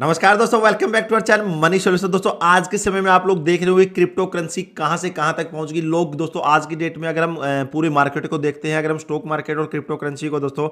नमस्कार दोस्तों welcome back to our channel money solution दोस्तों आज के समय में आप लोग देख रहे होंगे क्रिप्टो करेंसी कहां से कहां तक पहुंच गई लोग दोस्तों आज की डेट में अगर हम पूरे मार्केट को देखते हैं अगर हम स्टॉक मार्केट और क्रिप्टो करेंसी को दोस्तों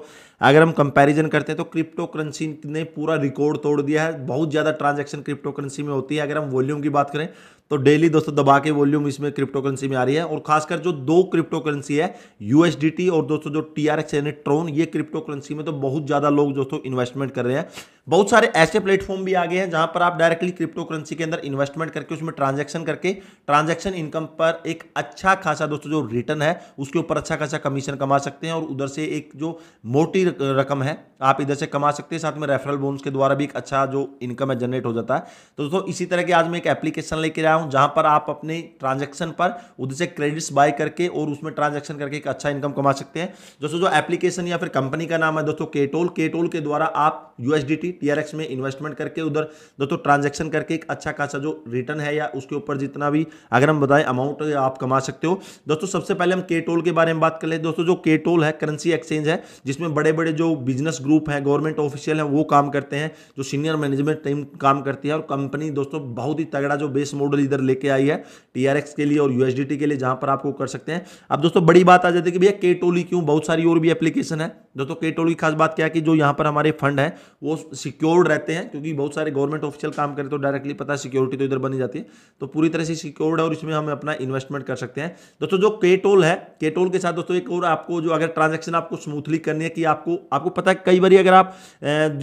अगर हम कंपैरिजन करते हैं तो क्रिप्टो करेंसी ने पूरा रिकॉर्ड तोड़ दिया है बहुत ज़्यादा ट्रांजेक्शन क्रिप्टो करेंसी में होती है अगर हम वॉल्यूम की बात करें तो डेली दोस्तों दबा के वॉल्यूम इसमें क्रिप्टो करेंसी में आ रही है और खासकर जो दो क्रिप्टो करेंसी है यूएसडीटी और दोस्तों जो टी आर एक्स ट्रोन ये क्रिप्टो करेंसी में तो बहुत ज़्यादा लोग दोस्तों इन्वेस्टमेंट कर रहे हैं बहुत सारे ऐसे प्लेटफॉर्म भी आ गए हैं जहां पर आप डायरेक्टली क्रिप्टो करेंसी के अंदर इन्वेस्टमेंट करके उसमें ट्रांजेक्शन करके ट्रांजेक्शन इनकम पर एक अच्छा खासा दोस्तों जो रिटर्न है उसके ऊपर अच्छा खासा कमीशन कमा सकते हैं और उधर से एक जो मोटी रकम है आप इधर से कमा सकते हैं साथ में रेफरल बोन्स के द्वारा भी एक अच्छा जो इनकम है जनरेट हो जाता है तो दोस्तों इसी तरह की आज मैं एक एप्लीकेशन लेकर आया बताया हूं जहां पर आप अपने ट्रांजेक्शन पर उधर से क्रेडिट्स बाय करके और उसमें ट्रांजेक्शन करके एक अच्छा इनकम कमा सकते हैं दोस्तों जो एप्लीकेशन या फिर कंपनी का नाम है दोस्तों केटोल केटोल के द्वारा आप यूएसडीटी टीआरएक्स में इन्वेस्टमेंट करके उधर दोस्तों ट्रांजेक्शन करके एक अच्छा खासा जो रिटर्न है या उसके ऊपर जितना भी अगर हम बताएं अमाउंट आप कमा सकते हो दोस्तों सबसे पहले हम केटोल के बारे में बात कर ले दोस्तों जो केटोल है करेंसी एक्सचेंज है जिसमें बड़े बड़े जो बिजनेस ग्रुप हैं गवर्नमेंट ऑफिशियल हैं वो काम करते हैं जो सीनियर मैनेजमेंट टीम काम करती है और कंपनी दोस्तों बहुत ही तगड़ा जो बेस मॉडल इधर लेके आई है टीआरएक्स के लिए और यूएसडीटी के लिए जहां पर आपको कर सकते हैं अब दोस्तों बड़ी बात आ जाती है कि भैया के टोली क्यों बहुत सारी और भी एप्लीकेशन है दोस्तों के टोली की खास बात क्या है कि जो यहाँ पर हमारे फंड है वो सिक्योर्ड रहते हैं क्योंकि बहुत सारे गवर्नमेंट ऑफिशियल काम करें तो डायरेक्टली पता है सिक्योरिटी तो इधर बनी जाती है तो पूरी तरह से सिक्योर्ड है और इसमें हम अपना इन्वेस्टमेंट कर सकते हैं दोस्तों जो के टोल है के टोल के साथ दोस्तों एक और आपको जो अगर ट्रांजेक्शन आपको स्मूथली करनी है कि आपको आपको पता है कई बार अगर आप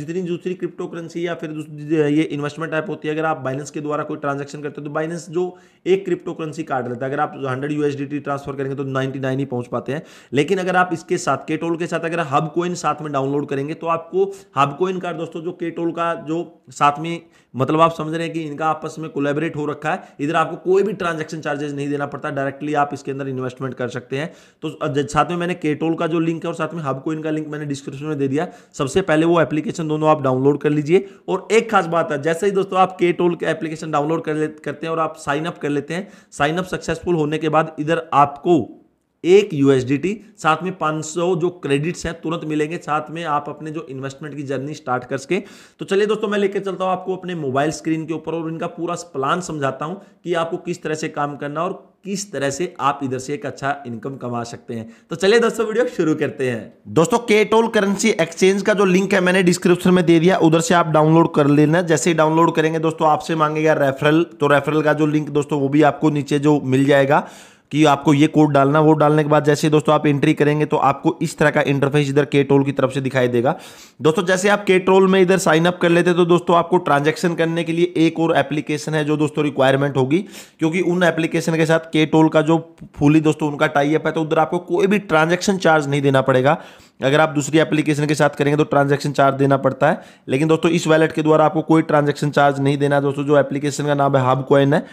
जितनी दूसरी क्रिप्टो करेंसी या फिर ये इन्वेस्टमेंट ऐप होती है अगर आप बाइनेंस के द्वारा कोई ट्रांजेक्शन करते हो तो बाइनेंस बाइनेंस जो एक क्रिप्टो करेंसी कार्ड लेता है अगर आप हंड्रेड यूएसडीटी ट्रांसफर करेंगे तो नाइनटी नाइन ही पहुंच पाते हैं लेकिन अगर आप इसके साथ के के साथ अगर हब कोइन साथ में डाउनलोड करेंगे तो आपको हब कोइन का दोस्तों जो के का जो साथ में मतलब आप समझ रहे हैं कि इनका आपस में कोलेबरेट हो रखा है इधर आपको कोई भी ट्रांजेक्शन चार्जेस नहीं देना पड़ता डायरेक्टली आप इसके अंदर इन्वेस्टमेंट कर सकते हैं तो साथ में मैंने केटोल का जो लिंक है और साथ में हब को इनका लिंक मैंने डिस्क्रिप्शन में दे दिया सबसे पहले वो एप्लीकेशन दोनों आप डाउनलोड कर लीजिए और एक खास बात है जैसे ही दोस्तों आप के टोल के एप्लीकेशन डाउनलोड कर करते हैं और आप साइनअप कर लेते हैं साइन अप सक्सेसफुल होने के बाद इधर आपको एक यूएसडीटी साथ में 500 जो क्रेडिट्स हैं तुरंत मिलेंगे साथ में आप अपने जो इन्वेस्टमेंट की जर्नी स्टार्ट कर सके तो चलिए दोस्तों मैं लेकर चलता हूं आपको अपने मोबाइल स्क्रीन के ऊपर और इनका पूरा प्लान समझाता हूं कि आपको किस तरह से काम करना और किस तरह से आप इधर से एक अच्छा इनकम कमा सकते हैं तो चलिए दोस्तों वीडियो शुरू करते हैं दोस्तों केटोल करेंसी एक्सचेंज का जो लिंक है मैंने डिस्क्रिप्शन में दे दिया उधर से आप डाउनलोड कर लेना जैसे ही डाउनलोड करेंगे दोस्तों आपसे मांगेगा रेफरल तो रेफरल का जो लिंक दोस्तों वो भी आपको नीचे जो मिल जाएगा कि आपको ये कोड डालना वो डालने के बाद जैसे दोस्तों आप एंट्री करेंगे तो आपको इस तरह का इंटरफेस इधर के टोल की तरफ से दिखाई देगा दोस्तों जैसे आप के टोल में इधर साइन अप कर लेते तो दोस्तों आपको ट्रांजेक्शन करने के लिए एक और एप्लीकेशन है जो दोस्तों रिक्वायरमेंट होगी क्योंकि उन एप्लीकेशन के साथ के टोल का जो फुली दोस्तों उनका टाइप है तो उधर आपको कोई भी ट्रांजेक्शन चार्ज नहीं देना पड़ेगा अगर आप दूसरी एप्लीकेशन के साथ करेंगे तो ट्रांजेक्शन चार्ज देना पड़ता है लेकिन दोस्तों इस वैलेट के द्वारा आपको कोई ट्रांजेक्शन चार्ज नहीं देना दोस्तों जो एप्लीकेशन का नाम है हाब कॉइन है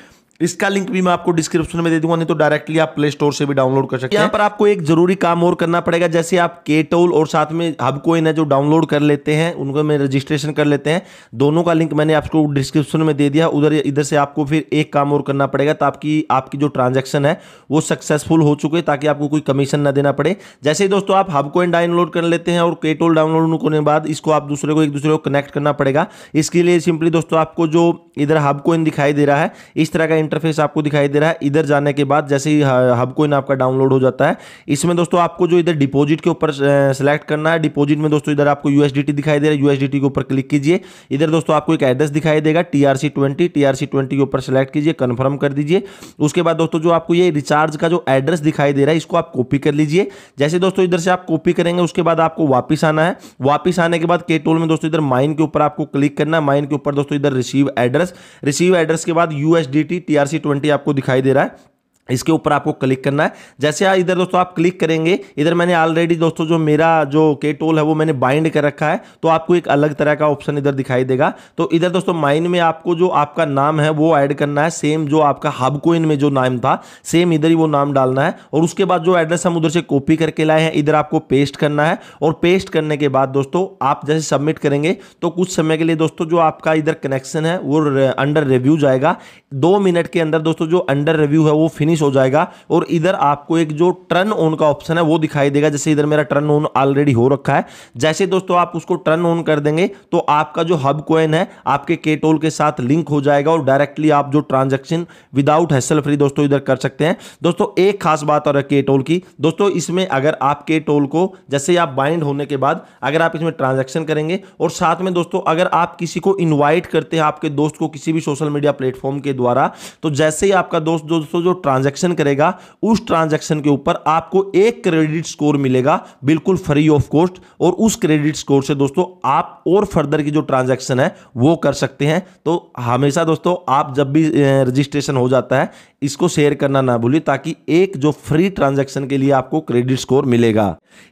इसका लिंक भी मैं आपको डिस्क्रिप्शन में दे दूंगा नहीं तो डायरेक्टली आप प्ले स्टोर से भी डाउनलोड कर सकते हैं यहाँ पर आपको एक जरूरी काम और करना पड़ेगा जैसे आप केटोल और साथ में हबको इन्हें जो डाउनलोड कर लेते हैं उनको मैं रजिस्ट्रेशन कर लेते हैं दोनों का लिंक मैंने आपको डिस्क्रिप्शन में दे दिया उधर इधर से आपको फिर एक काम और करना पड़ेगा तो आपकी आपकी जो ट्रांजेक्शन है वो सक्सेसफुल हो चुके ताकि आपको कोई कमीशन ना देना पड़े जैसे ही दोस्तों आप हबकोइन डाउनलोड कर लेते हैं और केटोल डाउनलोड होने के बाद इसको आप दूसरे को एक दूसरे को कनेक्ट करना पड़ेगा इसके लिए सिंपली दोस्तों आपको जो इधर हबकोइन दिखाई दे रहा है इस तरह का इंटरफेस आपको दिखाई दे रहा है इधर जाने के बाद जैसे ही हब कोइन आपका डाउनलोड हो जाता है इसमें दोस्तों आपको जो इधर डिपॉजिट के ऊपर सेलेक्ट करना है डिपॉजिट में दोस्तों इधर आपको यूएसडीटी दिखाई दे रहा है यूएसडीटी के ऊपर क्लिक कीजिए इधर दोस्तों आपको एक एड्रेस दिखाई देगा टीआरसी ट्वेंटी टीआरसी ट्वेंटी के ऊपर सेलेक्ट कीजिए कन्फर्म कर दीजिए उसके बाद दोस्तों जो आपको ये रिचार्ज का जो एड्रेस दिखाई दे रहा है इसको आप कॉपी कर लीजिए जैसे दोस्तों इधर से आप कॉपी करेंगे उसके बाद आपको वापस आना है वापस आने के बाद के टोल में दोस्तों इधर माइन के ऊपर आपको क्लिक करना है माइन के ऊपर दोस्तों इधर रिसीव एड्रेस रिसीव एड्रेस के बाद यूएसडीटी सी ट्वेंटी आपको दिखाई दे रहा है इसके ऊपर आपको क्लिक करना है जैसे इधर दोस्तों आप क्लिक करेंगे इधर मैंने ऑलरेडी दोस्तों जो मेरा जो के टोल है वो मैंने बाइंड कर रखा है तो आपको एक अलग तरह का ऑप्शन इधर दिखाई देगा तो इधर दोस्तों माइन में आपको जो आपका नाम है वो ऐड करना है सेम जो आपका हब कोइन में जो नाम था सेम इधर ही वो नाम डालना है और उसके बाद जो एड्रेस हम उधर से कॉपी करके लाए हैं इधर आपको पेस्ट करना है और पेस्ट करने के बाद दोस्तों आप जैसे सबमिट करेंगे तो कुछ समय के लिए दोस्तों जो आपका इधर कनेक्शन है वो अंडर रिव्यू जाएगा दो मिनट के अंदर दोस्तों जो अंडर रिव्यू है वो फिनिश फिनिश हो जाएगा और इधर आपको एक जो टर्न ऑन का ऑप्शन है वो दिखाई देगा जैसे इधर मेरा टर्न ऑन ऑलरेडी हो रखा है जैसे दोस्तों आप उसको टर्न ऑन कर देंगे तो आपका जो हब कोइन है आपके केटोल के साथ लिंक हो जाएगा और डायरेक्टली आप जो ट्रांजेक्शन विदाउट हैसल फ्री दोस्तों इधर कर सकते हैं दोस्तों एक खास बात और केटोल की दोस्तों इसमें अगर आप केटोल को जैसे आप बाइंड होने के बाद अगर आप इसमें ट्रांजेक्शन करेंगे और साथ में दोस्तों अगर आप किसी को इन्वाइट करते हैं आपके दोस्त को किसी भी सोशल मीडिया प्लेटफॉर्म के द्वारा तो जैसे ही आपका दोस्त दोस्तों जो ट्रांजेक्शन ट्रांजैक्शन करेगा उस ट्रांजैक्शन के ऊपर आपको एक क्रेडिट स्कोर मिलेगा बिल्कुल फ्री ऑफ कॉस्ट और उस क्रेडिट स्कोर से दोस्तों आप और फर्दर की जो ट्रांजैक्शन है वो कर सकते हैं तो हमेशा दोस्तों आप जब भी रजिस्ट्रेशन हो जाता है इसको शेयर करना ना भूलिए ताकि एक जो फ्री ट्रांजेक्शन के लिए आपको क्रेडिट स्कोर मिलेगा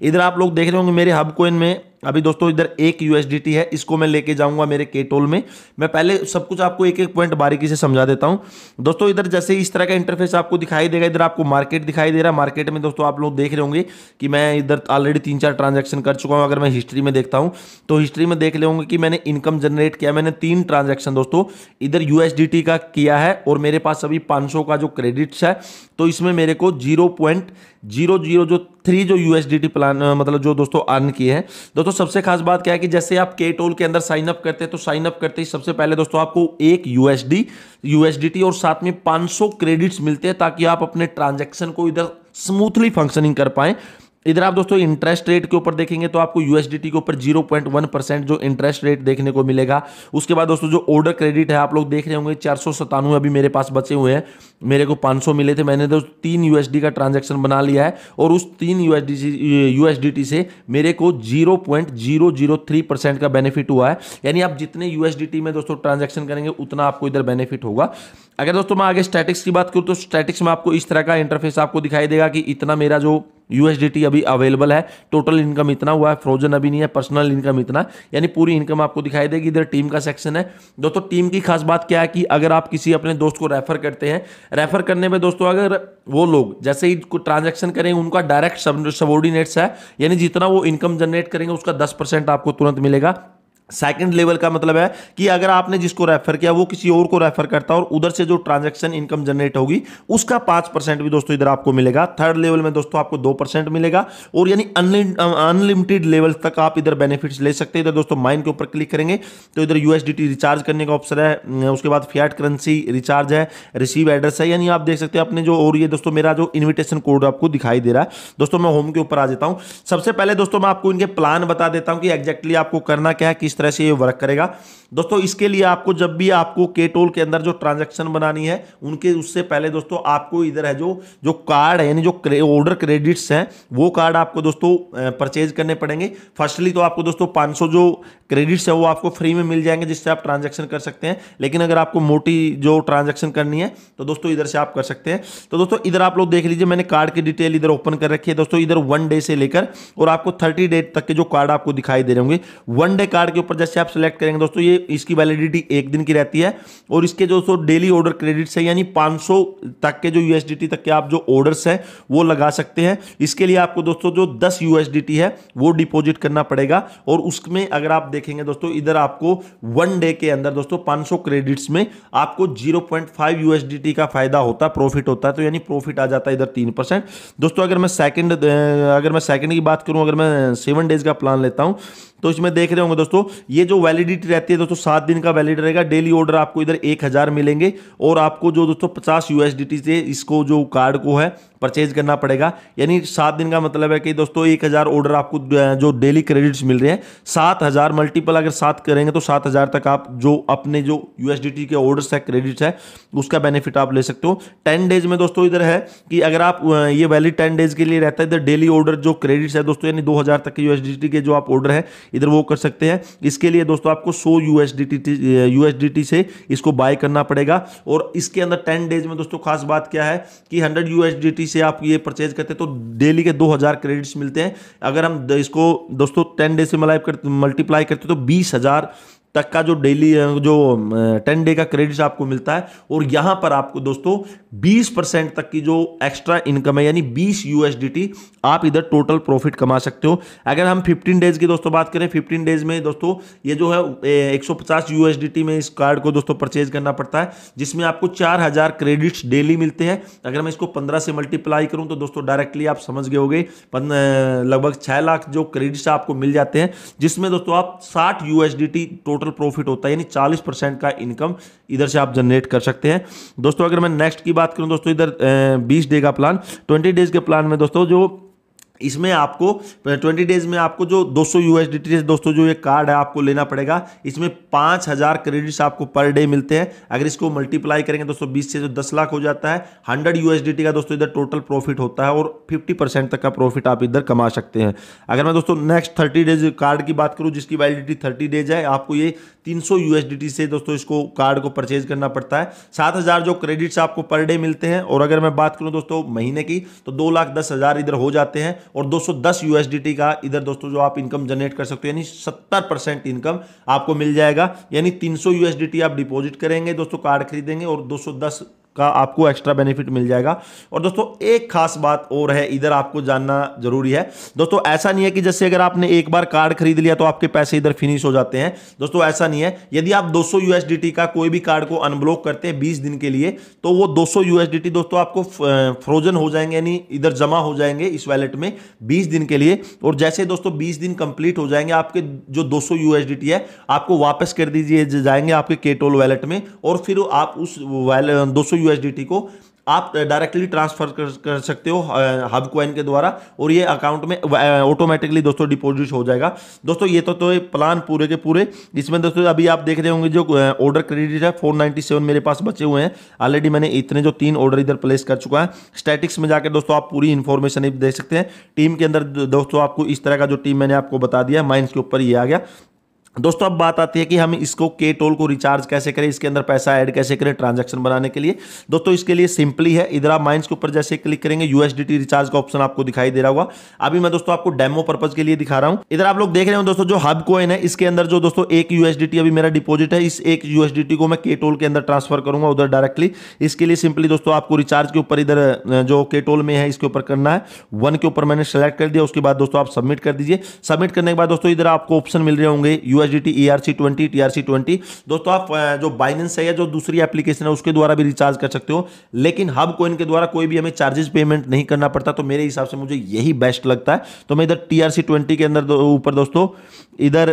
इधर आप लोग देख रहे होंगे मेरे हब कोइन में अभी दोस्तों इधर एक यूएसडीटी है इसको मैं लेके जाऊंगा मेरे केटोल में मैं पहले सब कुछ आपको एक एक पॉइंट बारीकी से समझा देता हूं दोस्तों इधर जैसे इस तरह का इंटरफेस आपको दिखाई देगा इधर आपको मार्केट दिखाई दे रहा है मार्केट में दोस्तों आप लोग देख रहे होंगे कि मैं इधर ऑलरेडी तीन चार ट्रांजेक्शन कर चुका हूँ अगर मैं हिस्ट्री में देखता हूँ तो हिस्ट्री में देख लेंगे कि मैंने इनकम जनरेट किया मैंने तीन ट्रांजेक्शन दोस्तों इधर यू का किया है और मेरे पास अभी पाँच का जो क्रेडिट्स है तो इसमें मेरे को जीरो पॉइंट जीरो जीरो जो थ्री जो यू प्लान मतलब जो दोस्तों अर्न किए हैं दोस्तों सबसे खास बात क्या है कि जैसे आप के टोल के अंदर साइन अप करते हैं तो साइन अप करते ही सबसे पहले दोस्तों आपको एक यूएसडी यूएसडीटी और साथ में 500 क्रेडिट्स मिलते हैं ताकि आप अपने ट्रांजैक्शन को इधर स्मूथली फंक्शनिंग कर पाएं इधर आप दोस्तों इंटरेस्ट रेट के ऊपर देखेंगे तो आपको यूएसडीटी के ऊपर 0.1 परसेंट जो इंटरेस्ट रेट देखने को मिलेगा उसके बाद दोस्तों जो ऑर्डर क्रेडिट है आप लोग देख रहे होंगे चार अभी मेरे पास बचे हुए हैं मेरे को 500 मिले थे मैंने दोस्तों तीन यूएसडी का ट्रांजेक्शन बना लिया है और उस तीन यूएसडी से मेरे को जीरो परसेंट का बेनिफिट हुआ है यानी आप जितने यूएसडीटी में दोस्तों ट्रांजेक्शन करेंगे उतना आपको इधर बेनिफिट होगा अगर दोस्तों मैं आगे स्टैटिक्स की बात करूँ तो स्टैटिक्स में आपको इस तरह का इंटरफेस आपको दिखाई देगा कि इतना मेरा जो यूएसडीटी अभी अवेलेबल है टोटल इनकम इतना हुआ है फ्रोजन अभी नहीं है पर्सनल इनकम इतना यानी पूरी इनकम आपको दिखाई देगी इधर टीम का सेक्शन है दोस्तों टीम की खास बात क्या है कि अगर आप किसी अपने दोस्त को रेफर करते हैं रेफर करने में दोस्तों अगर वो लोग जैसे ही ट्रांजेक्शन करेंगे उनका डायरेक्ट सबोर्डिनेट्स है यानी जितना वो इनकम जनरेट करेंगे उसका दस आपको तुरंत मिलेगा सेकेंड लेवल का मतलब है कि अगर आपने जिसको रेफर किया वो किसी और को रेफर करता है और उधर से जो ट्रांजैक्शन इनकम जनरेट होगी उसका पांच परसेंट भी दोस्तों इधर आपको मिलेगा थर्ड लेवल में दोस्तों आपको दो परसेंट मिलेगा और यानी अनलिमिटेड लेवल तक आप इधर बेनिफिट्स ले सकते हैं इधर दोस्तों माइन के ऊपर क्लिक करेंगे तो इधर यूएसडीटी रिचार्ज करने का ऑप्शन है उसके बाद फियाट करेंसी रिचार्ज है रिसीव एड्रेस है यानी आप देख सकते हैं अपने जो और ये दोस्तों मेरा जो इन्विटेशन कोड आपको दिखाई दे रहा है दोस्तों मैं होम के ऊपर आ जाता हूँ सबसे पहले दोस्तों मैं आपको इनके प्लान बता देता हूँ कि एग्जैक्टली आपको करना क्या है किस तरह से ये वर्क करेगा दोस्तों इसके लिए आपको जब भी आपको के टोल के अंदर जो ट्रांजैक्शन बनानी है उनके उससे पहले दोस्तों आपको इधर है जो जो कार्ड है यानी जो ऑर्डर क्रेडिट्स हैं वो कार्ड आपको दोस्तों परचेज करने पड़ेंगे फर्स्टली तो आपको दोस्तों 500 जो क्रेडिट्स हैं वो आपको फ्री में मिल जाएंगे जिससे आप ट्रांजेक्शन कर सकते हैं लेकिन अगर आपको मोटी जो ट्रांजेक्शन करनी है तो दोस्तों इधर से आप कर सकते हैं तो दोस्तों इधर आप लोग देख लीजिए मैंने कार्ड की डिटेल इधर ओपन कर रखी है दोस्तों इधर वन डे से लेकर और आपको थर्टी डे तक के जो कार्ड आपको दिखाई दे रहे होंगे वन डे कार्ड के ऊपर जैसे आप सेलेक्ट करेंगे दोस्तों ये इसकी वैलिडिटी एक दिन की रहती है और इसके जो सो डेली ऑर्डर क्रेडिट्स है यानी 500 तक के जो यूएसडीटी तक के आप जो ऑर्डर्स हैं वो लगा सकते हैं इसके लिए आपको दोस्तों जो दस यू है वो डिपोजिट करना पड़ेगा और उसमें अगर आप देखेंगे दोस्तों इधर आपको वन डे के अंदर दोस्तों पाँच क्रेडिट्स में आपको जीरो पॉइंट का फायदा होता प्रॉफिट होता है तो यानी प्रॉफिट आ जाता है इधर तीन दोस्तों अगर मैं सेकेंड अगर मैं सेकेंड की बात करूँ अगर मैं सेवन डेज का प्लान लेता हूँ तो इसमें देख रहे होंगे दोस्तों ये जो वैलिडिटी रहती है दोस्तों सात दिन का वैलिड रहेगा डेली ऑर्डर आपको इधर एक हज़ार मिलेंगे और आपको जो दोस्तों पचास यूएसडीटी से इसको जो कार्ड को है परचेज करना पड़ेगा यानी सात दिन का मतलब है कि दोस्तों एक हज़ार ऑर्डर आपको जो डेली क्रेडिट्स मिल रहे हैं सात हज़ार मल्टीपल अगर सात करेंगे तो सात हज़ार तक आप जो अपने जो यूएसडीटी के ऑर्डर्स है क्रेडिट्स है उसका बेनिफिट आप ले सकते हो टेन डेज में दोस्तों इधर है कि अगर आप ये वैलिड टेन डेज के लिए रहता है इधर डेली ऑर्डर जो क्रेडिट्स है दोस्तों यानी दो तक के यूएसडीटी के जो आप ऑर्डर है इधर वो कर सकते हैं इसके लिए दोस्तों आपको सौ यू एस से इसको बाय करना पड़ेगा और इसके अंदर टेन डेज में दोस्तों खास बात क्या है कि हंड्रेड यू से आप ये परचेज करते हैं तो डेली के दो हजार क्रेडिट्स मिलते हैं अगर हम इसको दोस्तों टेन डेज से मल्टीप्लाई करते तो बीस हजार तक का जो डेली जो टेन डे का क्रेडिट आपको मिलता है और यहां पर आपको दोस्तों 20 परसेंट तक की जो एक्स्ट्रा इनकम है यानी 20 यूएसडीटी आप इधर टोटल प्रॉफिट कमा सकते हो अगर हम 15 डेज की दोस्तों बात करें 15 डेज में दोस्तों ये जो है 150 यूएसडीटी में इस कार्ड को दोस्तों परचेज करना पड़ता है जिसमें आपको हजार क्रेडिट्स डेली मिलते हैं अगर मैं इसको पंद्रह से मल्टीप्लाई करूं तो दोस्तों डायरेक्टली आप समझ गए होगे लगभग छह लाख जो क्रेडिट्स आपको मिल जाते हैं जिसमें दोस्तों आप साठ यूएसडीटी टोटल टोटल प्रॉफिट होता है यानी 40 परसेंट का इनकम इधर से आप जनरेट कर सकते हैं दोस्तों अगर मैं नेक्स्ट की बात करूं दोस्तों इधर बीस डे का प्लान ट्वेंटी डेज के प्लान में दोस्तों जो इसमें आपको 20 डेज में आपको जो 200 सौ से दोस्तों जो ये कार्ड है आपको लेना पड़ेगा इसमें 5000 क्रेडिट्स आपको पर डे मिलते हैं अगर इसको मल्टीप्लाई करेंगे दोस्तों 20 से जो 10 लाख हो जाता है 100 यूएसडीटी का दोस्तों इधर टोटल प्रॉफिट होता है और 50 परसेंट तक का प्रॉफिट आप इधर कमा सकते हैं अगर मैं दोस्तों नेक्स्ट थर्टी डेज कार्ड की बात करूँ जिसकी वैलिडिटी थर्टी डेज है आपको ये तीन सौ से दोस्तों इसको कार्ड को परचेज करना पड़ता है सात जो क्रेडिट्स आपको पर डे मिलते हैं और अगर मैं बात करूँ दोस्तों महीने की तो दो लाख दस इधर हो जाते हैं और 210 यूएसडीटी का इधर दोस्तों जो आप इनकम जनरेट कर सकते हो यानी 70 परसेंट इनकम आपको मिल जाएगा यानी 300 यूएसडीटी आप डिपॉजिट करेंगे दोस्तों कार्ड खरीदेंगे और 210 का आपको एक्स्ट्रा बेनिफिट मिल जाएगा और दोस्तों एक खास बात और है इधर आपको जानना जरूरी है दोस्तों ऐसा नहीं है कि जैसे अगर आपने एक बार कार्ड खरीद लिया तो आपके पैसे इधर फिनिश हो जाते हैं दोस्तों ऐसा नहीं है यदि आप 200 सौ का कोई भी कार्ड को अनब्लॉक करते हैं 20 दिन के लिए तो वो 200 सौ दोस्तों आपको फ्रोजन हो जाएंगे यानी इधर जमा हो जाएंगे इस वैलेट में बीस दिन के लिए और जैसे दोस्तों बीस दिन कंप्लीट हो जाएंगे आपके जो दो सौ है आपको वापस कर दीजिए जाएंगे आपके केटोल वैलेट में और फिर आप उस दो सौ यूएसडीटी को आप डायरेक्टली ट्रांसफर कर, कर सकते हो हब क्वाइन के द्वारा और ये अकाउंट में ऑटोमेटिकली दोस्तों डिपॉजिट हो जाएगा दोस्तों ये तो तो ये प्लान पूरे के पूरे इसमें दोस्तों अभी आप देख रहे होंगे जो ऑर्डर क्रेडिट है 497 मेरे पास बचे हुए हैं ऑलरेडी मैंने इतने जो तीन ऑर्डर इधर प्लेस कर चुका है स्टैटिक्स में जाकर दोस्तों आप पूरी इन्फॉर्मेशन देख सकते हैं टीम के अंदर दोस्तों आपको इस तरह का जो टीम मैंने आपको बता दिया माइंस के ऊपर ये आ गया दोस्तों अब बात आती है कि हम इसको के टोल को रिचार्ज कैसे करें इसके अंदर पैसा ऐड कैसे करें ट्रांजैक्शन बनाने के लिए दोस्तों इसके लिए सिंपली है इधर आप माइंस के ऊपर जैसे क्लिक करेंगे यूएसडीटी रिचार्ज का ऑप्शन आपको दिखाई दे रहा होगा अभी मैं दोस्तों आपको डेमो पर्पज के लिए दिखा रहा हूं इधर आप लोग देख रहे हो दोस्तों जो हब कोइन है इसके अंदर जो दोस्तों एक यूएसडीटी अभी मेरा डिपोजिट है इस एक यूएसडीटी को मैं के टोल के अंदर ट्रांसफर करूंगा उधर डायरेक्टली इसके लिए सिंपली दोस्तों आपको रिचार्ज के ऊपर इधर जो के टोल में है इसके ऊपर करना है वन के ऊपर मैंने सेलेक्ट कर दिया उसके बाद दोस्तों आप सबमिट कर दीजिए सबमिट करने के बाद दोस्तों इधर आपको ऑप्शन मिल रहे होंगे US USDT ERC twenty TRC twenty दोस्तों आप जो बाइनेंस है या जो दूसरी एप्लीकेशन है उसके द्वारा भी रिचार्ज कर सकते हो लेकिन हब कोइन के द्वारा कोई भी हमें चार्जेस पेमेंट नहीं करना पड़ता तो मेरे हिसाब से मुझे यही बेस्ट लगता है तो मैं इधर टीआरसी ट्वेंटी के अंदर ऊपर दो, दोस्तों इधर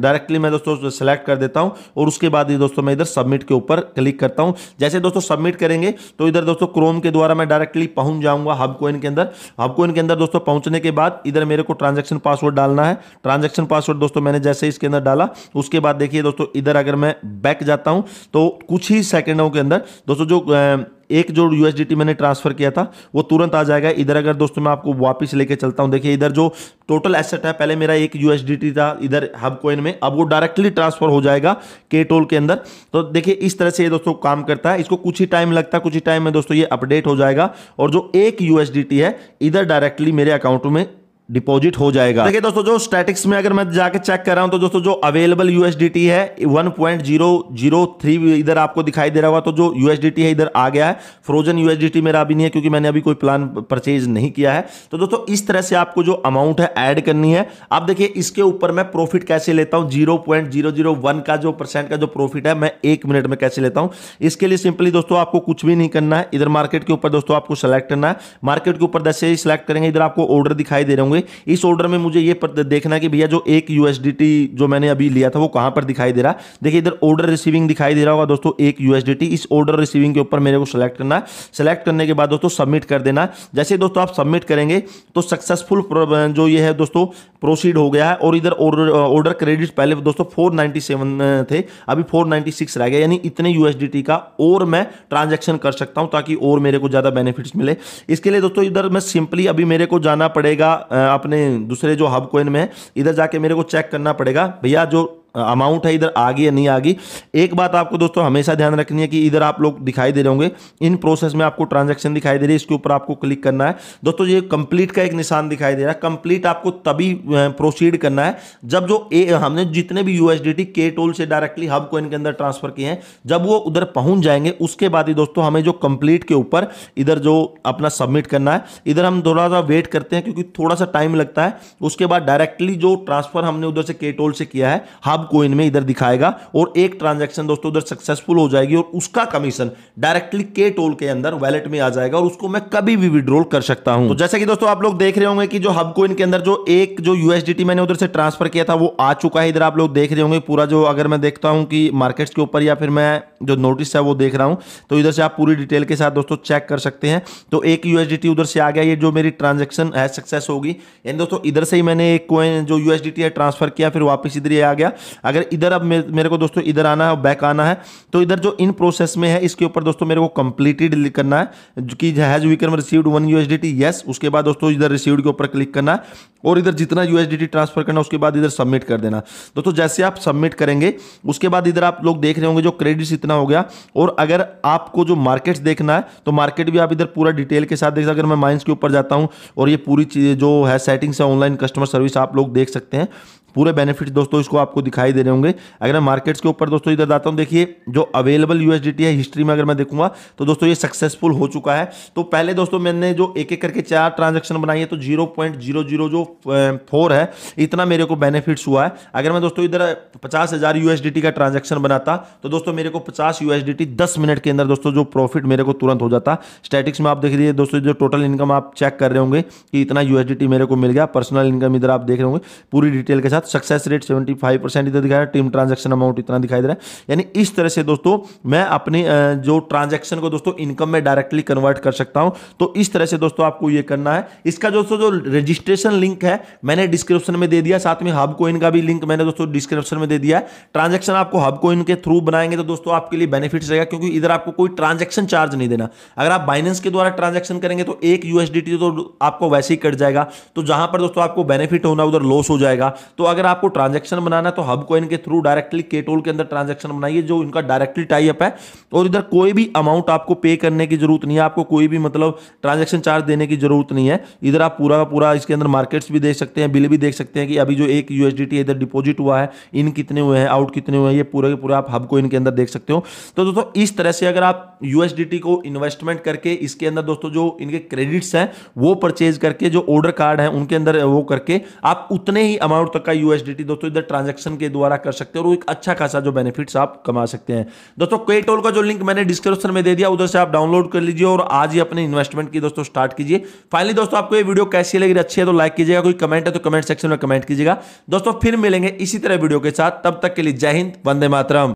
डायरेक्टली मैं दोस्तों सेलेक्ट कर देता हूं और उसके बाद ये दोस्तों मैं इधर सबमिट के ऊपर क्लिक करता हूं जैसे दोस्तों सबमिट करेंगे तो इधर दोस्तों क्रोम के द्वारा मैं डायरेक्टली पहुंच जाऊंगा हब कोइन के अंदर हब कोइन के अंदर दोस्तों पहुंचने के बाद इधर मेरे को ट्रांजेक्शन पासवर्ड डालना है ट्रांजेक्शन पासवर्ड दोस्तों मैंने जैसे इसके अंदर अंदर डाला उसके बाद देखिए दोस्तों इधर अगर मैं बैक जाता हूं तो कुछ ही सेकंडों के अंदर दोस्तों जो एक जो यूएसडीटी मैंने ट्रांसफर किया था वो तुरंत आ जाएगा इधर अगर दोस्तों मैं आपको वापस लेके चलता हूं देखिए इधर जो टोटल एसेट है पहले मेरा एक यूएसडीटी था इधर हब कोइन में अब वो डायरेक्टली ट्रांसफर हो जाएगा के टोल के अंदर तो देखिए इस तरह से ये दोस्तों काम करता है इसको कुछ ही टाइम लगता है कुछ ही टाइम में दोस्तों ये अपडेट हो जाएगा और जो एक यूएसडीटी है इधर डायरेक्टली मेरे अकाउंट में डिपॉजिट हो जाएगा देखिए दोस्तों जो स्टैटिक्स में अगर मैं जाके चेक कर रहा हूं तो दोस्तों जो अवेलेबल यूएसडीटी है 1.003 इधर आपको दिखाई दे रहा होगा तो जो यूएसडीटी है इधर आ गया है फ्रोजन यूएसडीटी मेरा अभी नहीं है क्योंकि मैंने अभी कोई प्लान परचेज नहीं किया है तो दोस्तों इस तरह से आपको जो अमाउंट है एड करनी है अब देखिए इसके ऊपर मैं प्रॉफिट कैसे लेता हूँ जीरो का जो परसेंट का जो प्रॉफिट है मैं एक मिनट में कैसे लेता हूँ इसके लिए सिंपली दोस्तों आपको कुछ भी नहीं करना है इधर मार्केट के ऊपर दोस्तों आपको सेलेक्ट करना है मार्केट के ऊपर जैसे ही सिलेक्ट करेंगे इधर आपको ऑर्डर दिखाई दे रहे होंगे में इस ऑर्डर में मुझे ये देखना कि भैया जो एक यूएसडीटी जो मैंने अभी लिया था वो कहां पर दिखाई दे रहा देखिए इधर ऑर्डर रिसीविंग दिखाई दे रहा होगा दोस्तों एक यूएसडीटी इस ऑर्डर रिसीविंग के ऊपर मेरे को सेलेक्ट करना सेलेक्ट करने के बाद दोस्तों सबमिट कर देना जैसे दोस्तों आप सबमिट करेंगे तो सक्सेसफुल जो ये है दोस्तों प्रोसीड हो गया है और इधर ऑर्डर क्रेडिट पहले दोस्तों फोर थे अभी फोर रह गया यानी इतने यूएसडीटी का और मैं ट्रांजेक्शन कर सकता हूं ताकि और मेरे को ज़्यादा बेनिफिट्स मिले इसके लिए दोस्तों इधर मैं सिंपली अभी मेरे को जाना पड़ेगा आ, अपने दूसरे जो हब कोइन में इधर जाके मेरे को चेक करना पड़ेगा भैया जो अमाउंट है इधर आ गई या नहीं गई एक बात आपको दोस्तों हमेशा ध्यान रखनी है कि इधर आप लोग दिखाई दे रहे होंगे इन प्रोसेस में आपको ट्रांजैक्शन दिखाई दे रही है इसके ऊपर आपको क्लिक करना है दोस्तों ये कंप्लीट का एक निशान दिखाई दे रहा है कंप्लीट आपको तभी प्रोसीड करना है जब जो ए हमने जितने भी यूएसडीटी के टोल से डायरेक्टली हब को इनके अंदर ट्रांसफर किए हैं जब वो उधर पहुंच जाएंगे उसके बाद ही दोस्तों हमें जो कंप्लीट के ऊपर इधर जो अपना सबमिट करना है इधर हम थोड़ा सा वेट करते हैं क्योंकि थोड़ा सा टाइम लगता है उसके बाद डायरेक्टली जो ट्रांसफर हमने उधर से के टोल से किया है हब अब कोइन में इधर दिखाएगा और एक ट्रांजैक्शन दोस्तों उधर सक्सेसफुल हो जाएगी और उसका कमीशन डायरेक्टली के टोल के अंदर वैलेट में आ जाएगा और उसको मैं कभी भी विड्रॉल कर सकता हूं तो जैसे कि दोस्तों आप लोग देख रहे होंगे कि जो हब कोइन के अंदर जो एक जो यूएसडीटी मैंने उधर से ट्रांसफर किया था वो आ चुका है इधर आप लोग देख रहे होंगे पूरा जो अगर मैं देखता हूं कि मार्केट्स के ऊपर या फिर मैं जो नोटिस है वो देख रहा हूं तो इधर से आप पूरी डिटेल के साथ दोस्तों चेक कर सकते हैं तो एक यूएसडीटी उधर से आ गया ये जो मेरी ट्रांजेक्शन है सक्सेस होगी यानी दोस्तों इधर से ही मैंने एक कोइन जो यूएसडीटी है ट्रांसफर किया फिर वापस इधर ही आ गया अगर इधर अब मेरे को दोस्तों इधर आना है और बैक आना है तो इधर जो इन प्रोसेस में है इसके ऊपर दोस्तों मेरे को कंप्लीटेड करना है जो कि has can received one USDT yes उसके बाद दोस्तों इधर रिसीव्ड के ऊपर क्लिक करना है और इधर जितना यूएसडीटी ट्रांसफर करना उसके बाद इधर सबमिट कर देना दोस्तों जैसे आप सबमिट करेंगे उसके बाद इधर आप लोग देख रहे होंगे जो क्रेडिट्स इतना हो गया और अगर आपको जो मार्केट्स देखना है तो मार्केट भी आप इधर पूरा डिटेल के साथ देख सकते अगर मैं माइंस के ऊपर जाता हूँ और ये पूरी चीज़ जो है सेटिंग्स है ऑनलाइन कस्टमर सर्विस आप लोग देख सकते हैं पूरे बेनिफिट दोस्तों इसको आपको दिखाई दे रहे होंगे अगर मैं मार्केट्स के ऊपर दोस्तों इधर आता हूँ देखिए जो अवेलेबल यूएसडीटी है हिस्ट्री में अगर मैं देखूंगा तो दोस्तों ये सक्सेसफुल हो चुका है तो पहले दोस्तों मैंने जो एक एक करके चार ट्रांजेक्शन बनाई है तो जीरो पॉइंट जीरो जीरो जो फोर है इतना मेरे को बेनिफिट्स हुआ है अगर मैं दोस्तों इधर पचास हज़ार यूएसडीटी का ट्रांजेक्शन बनाता तो दोस्तों मेरे को पचास यूएसडीटी दस मिनट के अंदर दोस्तों जो प्रॉफिट मेरे को तुरंत हो जाता स्टेटिक्स में आप देख लीजिए दोस्तों जो टोटल इनकम आप चेक कर रहे होंगे कि इतना यूएसडीटी मेरे को मिल गया पर्सनल इनकम इधर आप देख रहे होंगे पूरी डिटेल के साथ success rate seventy five percent इधर दिखाया टीम ट्रांजेक्शन अमाउंट इतना दिखाई दे रहा है यानी इस तरह से दोस्तों मैं अपने जो ट्रांजेक्शन को दोस्तों इनकम में डायरेक्टली कन्वर्ट कर सकता हूं तो इस तरह से दोस्तों आपको ये करना है इसका दोस्तों जो रजिस्ट्रेशन लिंक है मैंने डिस्क्रिप्शन में दे दिया साथ में हब कोइन का भी लिंक मैंने दोस्तों डिस्क्रिप्शन में दे दिया है ट्रांजेक्शन आपको हब कोइन के थ्रू बनाएंगे तो दोस्तों आपके लिए बेनिफिट रहेगा क्योंकि इधर आपको कोई ट्रांजेक्शन चार्ज नहीं देना अगर आप बाइनेंस के द्वारा ट्रांजेक्शन करेंगे तो एक यूएसडीटी तो आपको वैसे ही कट जाएगा तो जहां पर दोस्तों आपको बेनिफिट होना उधर लॉस हो जाएगा तो अगर आपको ट्रांजेक्शन बनाना है तो हब कोइन के थ्रू डायरेक्टली केटोल के अंदर ट्रांजेक्शन बनाइए जो इनका डायरेक्टली टाइप है और इधर कोई भी अमाउंट आपको पे करने की जरूरत नहीं है आपको कोई भी मतलब ट्रांजेक्शन चार्ज देने की जरूरत नहीं है इधर आप पूरा पूरा इसके अंदर मार्केट्स भी देख सकते हैं बिल भी देख सकते हैं कि अभी जो एक यूएसडी इधर डिपोजिट हुआ है इन कितने हुए हैं आउट कितने हुए हैं ये पूरे के पूरे आप हब कोइन के अंदर देख सकते हो तो दोस्तों इस तरह से अगर आप यूएसडी को इन्वेस्टमेंट करके इसके अंदर दोस्तों जो इनके क्रेडिट्स हैं वो परचेज करके जो ऑर्डर कार्ड है उनके अंदर वो करके आप उतने ही अमाउंट तक का यूएसडीटी दोस्तों इधर ट्रांजेक्शन के द्वारा कर सकते हैं और एक अच्छा खासा जो बेनिफिट्स आप कमा सकते हैं दोस्तों के टोल का जो लिंक मैंने डिस्क्रिप्शन में दे दिया उधर से आप डाउनलोड कर लीजिए और आज ही अपने इन्वेस्टमेंट की दोस्तों स्टार्ट कीजिए फाइनली दोस्तों आपको ये वीडियो कैसी लगी अच्छी है तो लाइक कीजिएगा कोई कमेंट है तो कमेंट सेक्शन में कमेंट कीजिएगा दोस्तों फिर मिलेंगे इसी तरह वीडियो के साथ तब तक के लिए जय हिंद वंदे मातरम